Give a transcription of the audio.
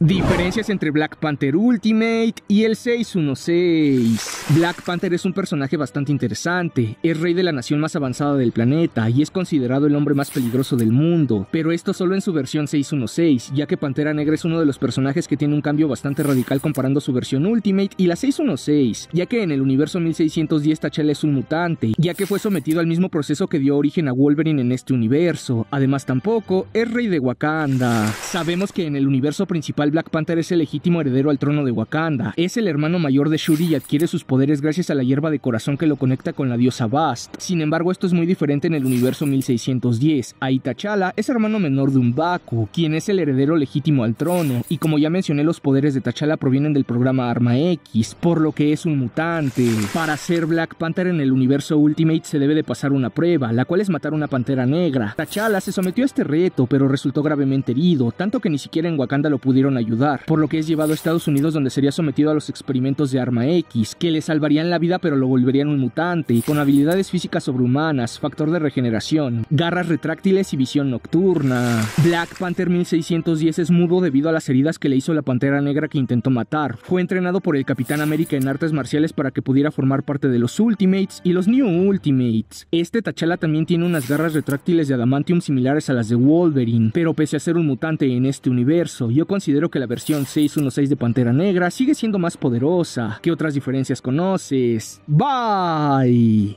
Diferencias entre Black Panther Ultimate y el 616. Black Panther es un personaje bastante interesante, es rey de la nación más avanzada del planeta y es considerado el hombre más peligroso del mundo, pero esto solo en su versión 616, ya que Pantera Negra es uno de los personajes que tiene un cambio bastante radical comparando su versión Ultimate y la 616, ya que en el universo 1610 T'Challa es un mutante, ya que fue sometido al mismo proceso que dio origen a Wolverine en este universo, además tampoco es rey de Wakanda. Sabemos que en el universo principal Black Panther es el legítimo heredero al trono de Wakanda. Es el hermano mayor de Shuri y adquiere sus poderes gracias a la hierba de corazón que lo conecta con la diosa Bast. Sin embargo, esto es muy diferente en el universo 1610. Ahí T'Challa es hermano menor de un Baku, quien es el heredero legítimo al trono, y como ya mencioné, los poderes de T'Challa provienen del programa Arma X, por lo que es un mutante. Para ser Black Panther en el universo Ultimate se debe de pasar una prueba, la cual es matar una pantera negra. T'Challa se sometió a este reto, pero resultó gravemente herido, tanto que ni siquiera en Wakanda lo pudieron ayudar, por lo que es llevado a Estados Unidos donde sería sometido a los experimentos de Arma X, que le salvarían la vida pero lo volverían un mutante, con habilidades físicas sobrehumanas, factor de regeneración, garras retráctiles y visión nocturna. Black Panther 1610 es mudo debido a las heridas que le hizo la Pantera Negra que intentó matar. Fue entrenado por el Capitán América en artes marciales para que pudiera formar parte de los Ultimates y los New Ultimates. Este T'Challa también tiene unas garras retráctiles de adamantium similares a las de Wolverine, pero pese a ser un mutante en este universo, yo considero que la versión 616 de Pantera Negra sigue siendo más poderosa. ¿Qué otras diferencias conoces? Bye.